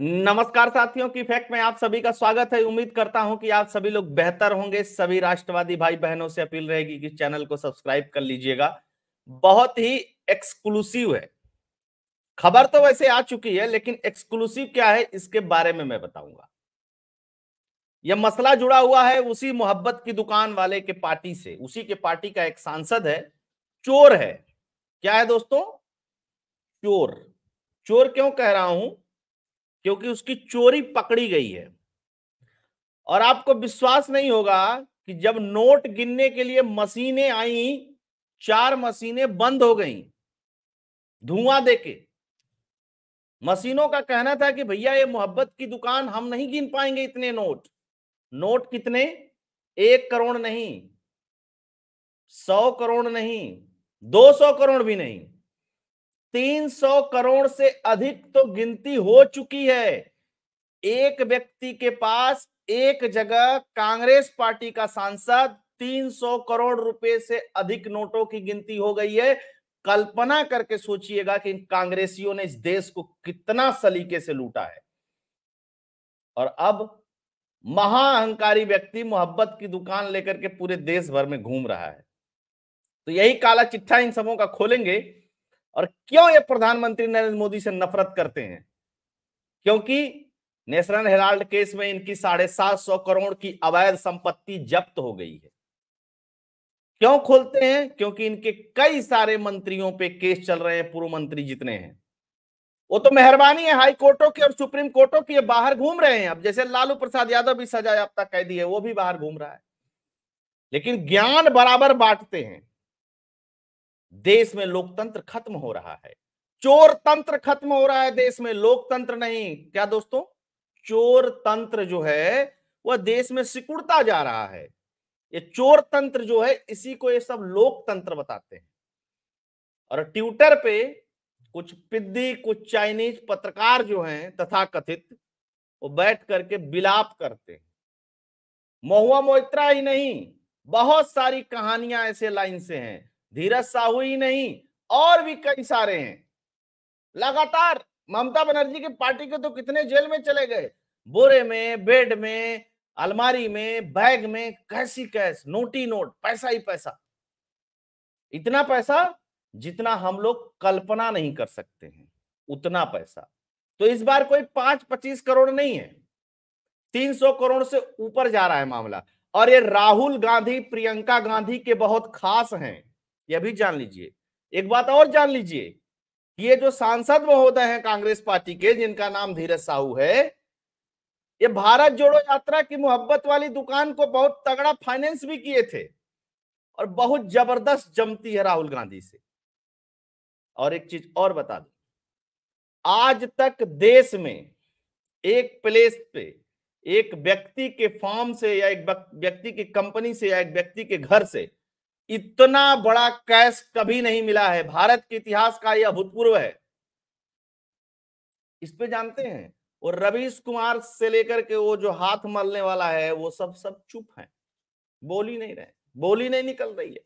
नमस्कार साथियों की फैक्ट में आप सभी का स्वागत है उम्मीद करता हूं कि आप सभी लोग बेहतर होंगे सभी राष्ट्रवादी भाई बहनों से अपील रहेगी कि चैनल को सब्सक्राइब कर लीजिएगा बहुत ही एक्सक्लूसिव है खबर तो वैसे आ चुकी है लेकिन एक्सक्लूसिव क्या है इसके बारे में मैं बताऊंगा यह मसला जुड़ा हुआ है उसी मोहब्बत की दुकान वाले के पार्टी से उसी के पार्टी का एक सांसद है चोर है क्या है दोस्तों चोर चोर क्यों कह रहा हूं क्योंकि उसकी चोरी पकड़ी गई है और आपको विश्वास नहीं होगा कि जब नोट गिनने के लिए मशीनें आई चार मशीनें बंद हो गईं धुआं देके मशीनों का कहना था कि भैया ये मोहब्बत की दुकान हम नहीं गिन पाएंगे इतने नोट नोट कितने एक करोड़ नहीं सौ करोड़ नहीं दो सौ करोड़ भी नहीं 300 करोड़ से अधिक तो गिनती हो चुकी है एक व्यक्ति के पास एक जगह कांग्रेस पार्टी का सांसद 300 करोड़ रुपए से अधिक नोटों की गिनती हो गई है कल्पना करके सोचिएगा कि कांग्रेसियों ने इस देश को कितना सलीके से लूटा है और अब महाअहंकारी व्यक्ति मोहब्बत की दुकान लेकर के पूरे देश भर में घूम रहा है तो यही काला चिट्ठा इन सबों का खोलेंगे और क्यों ये प्रधानमंत्री नरेंद्र मोदी से नफरत करते हैं क्योंकि नेशनल हेराल्ड केस में इनकी साढ़े सात सौ करोड़ की अवैध संपत्ति जब्त हो गई है क्यों खोलते हैं क्योंकि इनके कई सारे मंत्रियों पे केस चल रहे हैं पूर्व मंत्री जितने हैं वो तो मेहरबानी है हाई कोर्टों की और सुप्रीम कोर्टों की बाहर घूम रहे हैं अब जैसे लालू प्रसाद यादव भी सजा याफ्ता कैदी है वो भी बाहर घूम रहा है लेकिन ज्ञान बराबर बांटते हैं देश में लोकतंत्र खत्म हो रहा है चोर तंत्र खत्म हो रहा है देश में लोकतंत्र नहीं क्या दोस्तों चोर तंत्र जो है वह देश में सिकुड़ता जा रहा है ये चोर तंत्र जो है इसी को ये सब लोकतंत्र बताते हैं और ट्विटर पे कुछ पिद्दी कुछ चाइनीज पत्रकार जो हैं तथा कथित वो बैठ करके बिलाप करते हैं महुआ मोइत्रा ही नहीं बहुत सारी कहानियां ऐसे लाइन से हैं धीरज साहू ही नहीं और भी कई सारे हैं लगातार ममता बनर्जी के पार्टी के तो कितने जेल में चले गए बोरे में बेड में अलमारी में बैग में कैसी कैश नोटी नोट पैसा ही पैसा इतना पैसा जितना हम लोग कल्पना नहीं कर सकते हैं उतना पैसा तो इस बार कोई पांच पच्चीस करोड़ नहीं है तीन सौ करोड़ से ऊपर जा रहा है मामला और ये राहुल गांधी प्रियंका गांधी के बहुत खास हैं यह भी जान लीजिए एक बात और जान लीजिए ये जो सांसद महोदय हैं कांग्रेस पार्टी के जिनका नाम धीरज साहू है ये भारत जोड़ो यात्रा की मोहब्बत वाली दुकान को बहुत तगड़ा फाइनेंस भी किए थे और बहुत जबरदस्त जमती है राहुल गांधी से और एक चीज और बता दू आज तक देश में एक प्लेस पे एक व्यक्ति के फॉर्म से या एक व्यक्ति की कंपनी से या एक व्यक्ति के घर से इतना बड़ा कैश कभी नहीं मिला है भारत के इतिहास का यह अभूतपूर्व है इस पे जानते हैं और रवीश कुमार से लेकर के वो जो हाथ मलने वाला है वो सब सब चुप है बोली नहीं रहे बोली नहीं निकल रही है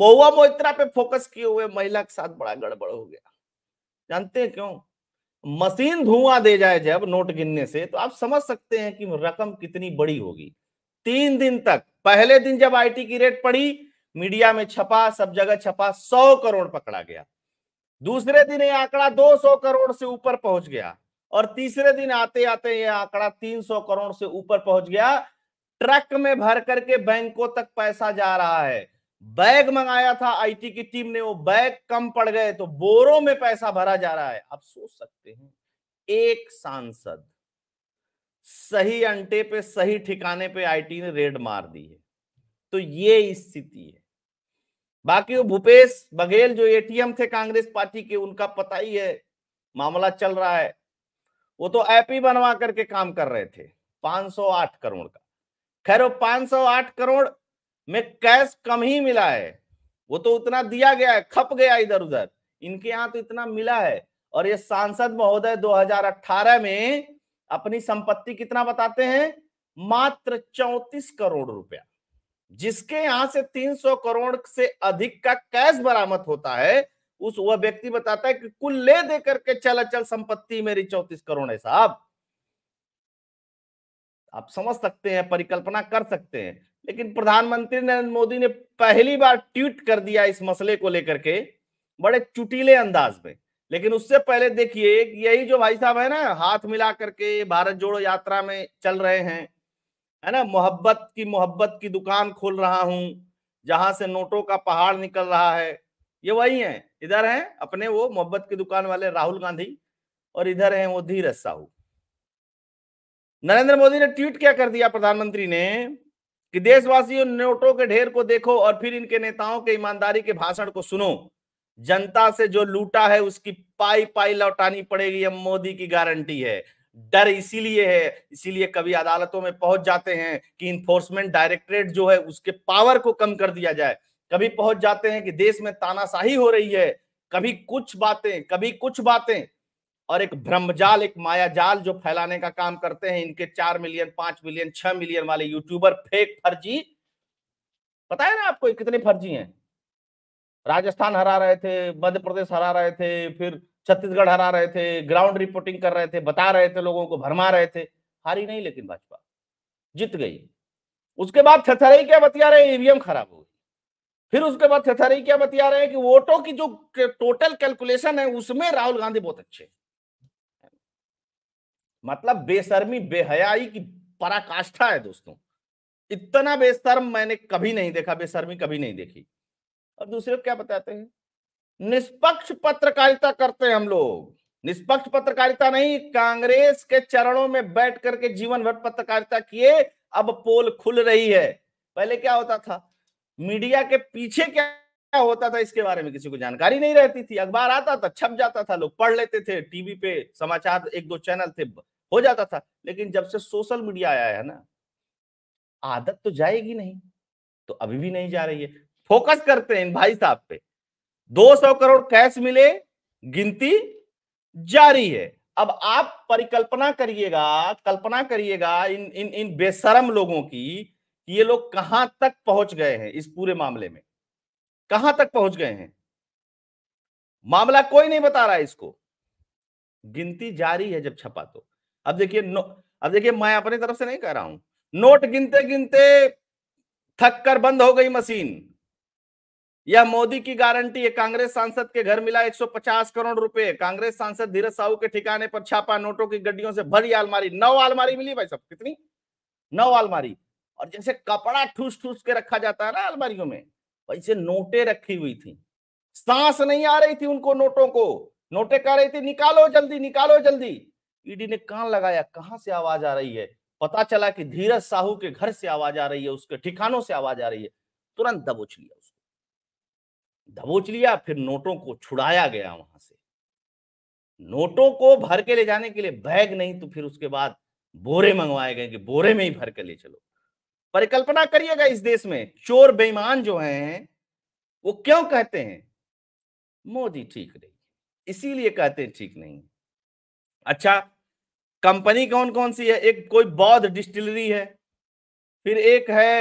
महुआ मोहित्रा पे फोकस किए हुए महिला के साथ बड़ा गड़बड़ हो गया जानते हैं क्यों मशीन धुआं दे जाए जब नोट गिनने से तो आप समझ सकते हैं कि रकम कितनी बड़ी होगी तीन दिन तक पहले दिन जब आईटी की रेट पड़ी मीडिया में छपा सब जगह छपा सौ करोड़ पकड़ा गया दूसरे दिन ये आंकड़ा दो सौ करोड़ से ऊपर पहुंच गया और तीसरे दिन आते आते ये आंकड़ा तीन सौ करोड़ से ऊपर पहुंच गया ट्रक में भर करके बैंकों तक पैसा जा रहा है बैग मंगाया था आईटी की टीम ने वो बैग कम पड़ गए तो बोरों में पैसा भरा जा रहा है आप सोच सकते हैं एक सांसद सही अंटे पे सही ठिकाने पे आईटी ने रेड मार दी है तो ये स्थिति है बाकी वो भूपेश बघेल जो एटीएम थे कांग्रेस पार्टी के उनका पता ही है मामला चल रहा है वो तो ऐप ही बनवा करके काम कर रहे थे 508 करोड़ का खैर वो 508 करोड़ में कैश कम ही मिला है वो तो उतना दिया गया है खप गया इधर उधर इनके यहां तो इतना मिला है और ये सांसद महोदय 2018 में अपनी संपत्ति कितना बताते हैं मात्र चौतीस करोड़ रुपया जिसके यहां से 300 करोड़ से अधिक का कैश बरामद होता है उस वह व्यक्ति बताता है कि कुल ले दे करके चल अचल संपत्ति मेरी चौतीस करोड़ है साहब आप समझ सकते हैं परिकल्पना कर सकते हैं लेकिन प्रधानमंत्री नरेंद्र मोदी ने पहली बार ट्वीट कर दिया इस मसले को लेकर के बड़े चुटीले अंदाज में लेकिन उससे पहले देखिए यही जो भाई साहब है ना हाथ मिला करके भारत जोड़ो यात्रा में चल रहे हैं है ना मोहब्बत की मोहब्बत की दुकान खोल रहा हूं जहां से नोटों का पहाड़ निकल रहा है ये वही है इधर है अपने वो मोहब्बत की दुकान वाले राहुल गांधी और इधर है वो धीरज साहू नरेंद्र मोदी ने ट्वीट क्या कर दिया प्रधानमंत्री ने कि देशवासियों नोटों के ढेर को देखो और फिर इनके नेताओं के ईमानदारी के भाषण को सुनो जनता से जो लूटा है उसकी पाई पाई लौटानी पड़ेगी अब मोदी की गारंटी है डर इसीलिए है इसीलिए कभी अदालतों में पहुंच जाते हैं कि इन्फोर्समेंट डायरेक्टरेट जो है उसके पावर को कम कर दिया जाए कभी पहुंच जाते हैं कि देश में तानाशाही हो रही है कभी कुछ बातें कभी कुछ बातें और एक भ्रमजाल एक माया जाल जो फैलाने का काम करते हैं इनके चार मिलियन पांच मिलियन छह मिलियन वाले यूट्यूबर फेक फर्जी पता है ना आपको कितने फर्जी हैं राजस्थान हरा रहे थे मध्य प्रदेश हरा रहे थे फिर छत्तीसगढ़ हरा रहे थे ग्राउंड रिपोर्टिंग कर रहे थे बता रहे थे लोगों को भरमा रहे थे हारी नहीं लेकिन भाजपा जीत गई उसके बाद थथरई क्या बतिया रहे ईवीएम खराब हो गई फिर उसके बाद थथरई क्या बतिया रहे हैं कि वोटों की जो टोटल कैलकुलेशन है उसमें राहुल गांधी बहुत अच्छे मतलब बेसर्मी बेहयाई की पराकाष्ठा है दोस्तों इतना बेसर्म मैंने कभी नहीं देखा बेसर्मी कभी नहीं देखी और दूसरे क्या बताते हैं निष्पक्ष पत्रकारिता करते हैं हम लोग निष्पक्ष पत्रकारिता नहीं कांग्रेस के चरणों में बैठ करके जीवन भर पत्रकारिता किए अब पोल खुल रही है पहले क्या होता था मीडिया के पीछे क्या होता था इसके बारे में किसी को जानकारी नहीं रहती थी अखबार आता था छप जाता था लोग पढ़ लेते थे टीवी पे समाचार एक दो चैनल थे हो जाता था लेकिन जब से सोशल मीडिया आया है ना आदत तो जाएगी नहीं तो अभी भी नहीं जा रही है फोकस करते हैं इन भाई साहब पे 200 करोड़ कैश मिले गिनती जारी है अब आप परिकल्पना करिएगा कल्पना करिएगा इन इन इन बेशरम लोगों की कि ये लोग कहां तक पहुंच गए हैं इस पूरे मामले में कहां तक पहुंच गए हैं मामला कोई नहीं बता रहा है इसको गिनती जारी है जब छपा तो अब देखिए अब देखिए मैं अपनी तरफ से नहीं कह रहा हूं नोट गिनते गिनते थक कर बंद हो गई मशीन यह मोदी की गारंटी है कांग्रेस सांसद के घर मिला 150 करोड़ रुपए कांग्रेस सांसद धीरज साहू के ठिकाने पर छापा नोटों की गड्डियों से भरी आलमारी नौ आलमारी मिली भाई साहब कितनी नौ आलमारी और जैसे कपड़ा ठूस ठूस के रखा जाता है ना अलमारियों में वैसे नोटे रखी हुई थी सांस नहीं आ रही थी उनको नोटों को नोटे कह रही थी निकालो जल्दी निकालो जल्दी ईडी ने कान लगाया कहां से आवाज आ रही है पता चला कि धीरज साहू के घर से आवाज आ रही है उसके ठिकानों से आवाज आ रही है तुरंत दबोच लिया दबोच लिया फिर नोटों को छुड़ाया गया वहां से नोटों को भर के ले जाने के लिए बैग नहीं तो फिर उसके बाद बोरे मंगवाए गए कि बोरे में ही भर के ले चलो परिकल्पना करिएगा इस देश में चोर बेईमान जो हैं वो क्यों कहते हैं मोदी ठीक नहीं इसीलिए कहते हैं ठीक नहीं अच्छा कंपनी कौन कौन सी है एक कोई बौद्ध डिस्टिलरी है फिर एक है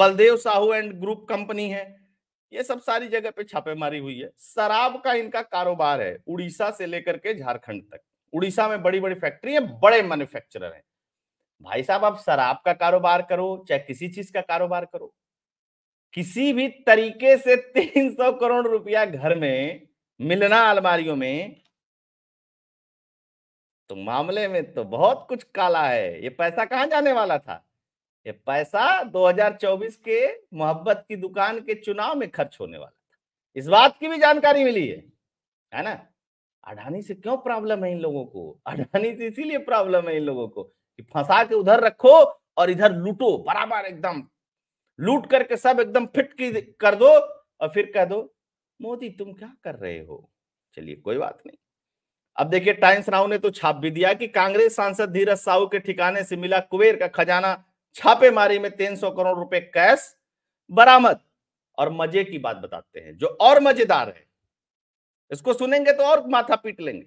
Baldev Sahu and group company है ये सब सारी जगह पे छापेमारी हुई है शराब का इनका कारोबार है उड़ीसा से लेकर के झारखंड तक उड़ीसा में बड़ी बड़ी फैक्ट्री है बड़े मैन्युफैक्चरर हैं भाई साहब आप शराब का कारोबार करो चाहे किसी चीज का कारोबार करो किसी भी तरीके से 300 करोड़ रुपया घर में मिलना अलमारियों में तो मामले में तो बहुत कुछ काला है ये पैसा कहां जाने वाला था ये पैसा 2024 के मोहब्बत की दुकान के चुनाव में खर्च होने वाला था इस बात की भी जानकारी मिली है है ना अडानी से क्यों प्रॉब्लम है इन लोगों को अडानी से इसीलिए प्रॉब्लम है इन लोगों को कि फंसा के उधर रखो और इधर लूटो बराबर एकदम लूट करके सब एकदम फिट की कर दो और फिर कह दो मोदी तुम क्या कर रहे हो चलिए कोई बात नहीं अब देखिए टाइम्स राव ने तो छाप भी दिया कि कांग्रेस सांसद धीरज साहू के ठिकाने से मिला कुबेर का खजाना छापेमारी में 300 करोड़ रुपए कैश बरामद और मजे की बात बताते हैं जो और मजेदार है इसको सुनेंगे तो और माथा पीट लेंगे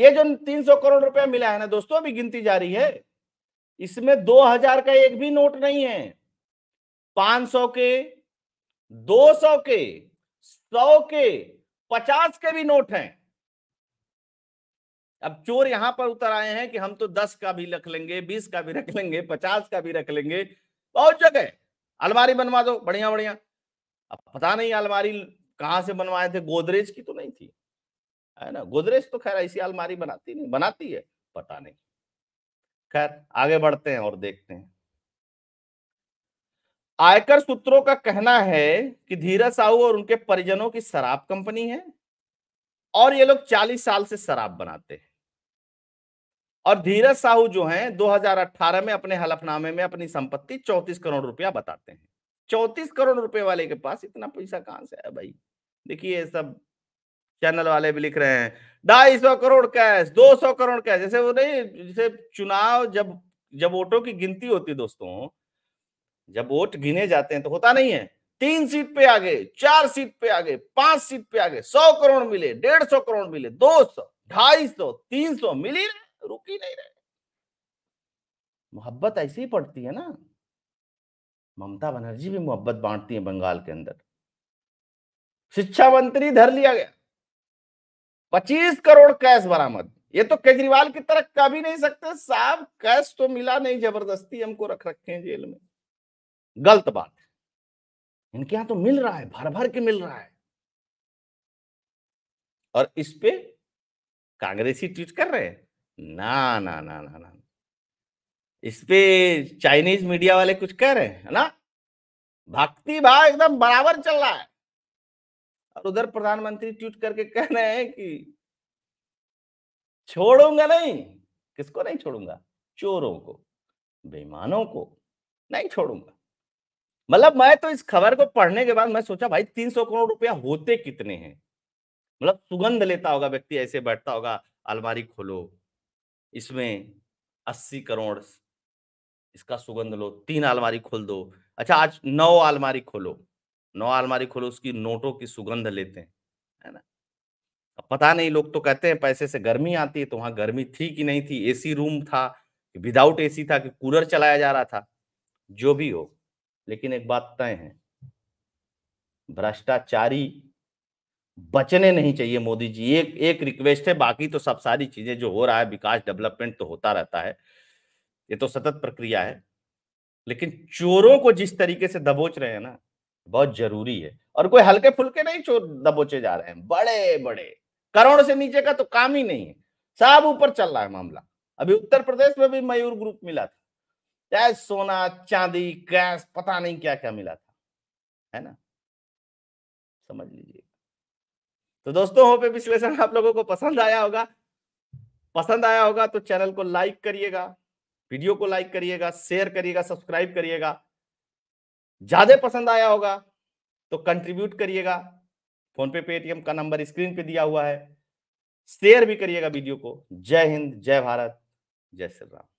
ये जो 300 करोड़ रुपया मिला है ना दोस्तों अभी गिनती जारी है इसमें 2000 का एक भी नोट नहीं है 500 के 200 के 100 के 50 के भी नोट हैं अब चोर यहां पर उतर आए हैं कि हम तो दस का भी रख लेंगे बीस का भी रख लेंगे पचास का भी रख लेंगे बहुत जगह अलमारी बनवा दो बढ़िया बढ़िया अब पता नहीं अलमारी कहां से बनवाए थे गोदरेज की तो नहीं थी है ना गोदरेज तो खैर ऐसी अलमारी बनाती नहीं बनाती है पता नहीं खैर आगे बढ़ते हैं और देखते हैं आयकर सूत्रों का कहना है कि धीरज साहू और उनके परिजनों की शराब कंपनी है और ये लोग 40 साल से शराब बनाते हैं और धीरज साहू जो हैं 2018 में अपने हलफनामे में अपनी संपत्ति 34 करोड़ रुपया बताते हैं 34 करोड़ रुपए वाले के पास इतना पैसा कहां से है भाई देखिए सब चैनल वाले भी लिख रहे हैं ढाई सौ करोड़ कैश दो सौ करोड़ कैश जैसे वो नहीं जैसे चुनाव जब जब वोटों की गिनती होती दोस्तों जब वोट गिने जाते हैं तो होता नहीं है तीन सीट पे आगे चार सीट पे आगे पांच सीट पे आगे सौ करोड़ मिले डेढ़ सौ करोड़ मिले दो सौ ढाई सौ तीन सौ मिली नहीं रुक ही नहीं रहे मोहब्बत ऐसे ही पड़ती है ना ममता बनर्जी भी मोहब्बत बांटती है बंगाल के अंदर शिक्षा मंत्री धर लिया गया पच्चीस करोड़ कैश बरामद ये तो केजरीवाल की तरह कभी नहीं सकते साहब कैश तो मिला नहीं जबरदस्ती हमको रख रखे हैं जेल में गलत बात है इनके यहां तो मिल रहा है भर भर के मिल रहा है और इस पे कांग्रेसी ट्वीट कर रहे हैं ना ना ना ना ना इस पे चाइनीज मीडिया वाले कुछ कह रहे हैं ना भक्ति भाव एकदम बराबर चल रहा है और उधर प्रधानमंत्री ट्वीट करके कह रहे हैं कि छोड़ूंगा नहीं किसको नहीं छोड़ूंगा चोरों को बेईमानों को नहीं छोड़ूंगा मतलब मैं तो इस खबर को पढ़ने के बाद मैं सोचा भाई तीन सौ करोड़ रुपया होते कितने हैं मतलब सुगंध लेता होगा व्यक्ति ऐसे बैठता होगा अलमारी खोलो इसमें अस्सी करोड़ इसका सुगंध लो तीन अलमारी खोल दो अच्छा आज नौ अलमारी खोलो नौ अलमारी खोलो उसकी नोटों की सुगंध लेते हैं है ना अब पता नहीं लोग तो कहते हैं पैसे से गर्मी आती है तो वहां गर्मी थी कि नहीं थी एसी रूम था विदाउट एसी था कि कूलर चलाया जा रहा था जो भी हो लेकिन एक बात तय है भ्रष्टाचारी बचने नहीं चाहिए मोदी जी एक एक रिक्वेस्ट है बाकी तो सब सारी चीजें जो हो रहा है विकास डेवलपमेंट तो होता रहता है ये तो सतत प्रक्रिया है लेकिन चोरों को जिस तरीके से दबोच रहे हैं ना बहुत जरूरी है और कोई हल्के फुल्के नहीं चोर दबोचे जा रहे हैं बड़े बड़े करोड़ से नीचे का तो काम ही नहीं है सब ऊपर चल रहा है मामला अभी उत्तर प्रदेश में भी मयूर ग्रुप मिला था चाहे सोना चांदी कैश पता नहीं क्या क्या मिला था है ना समझ लीजिए तो दोस्तों हो पे विश्लेषण आप लोगों को पसंद आया होगा पसंद आया होगा तो चैनल को लाइक करिएगा वीडियो को लाइक करिएगा शेयर करिएगा सब्सक्राइब करिएगा ज्यादा पसंद आया होगा तो कंट्रीब्यूट करिएगा फोन पे पेटीएम का नंबर स्क्रीन पे दिया हुआ है शेयर भी करिएगा वीडियो को जय हिंद जय भारत जय श्री राम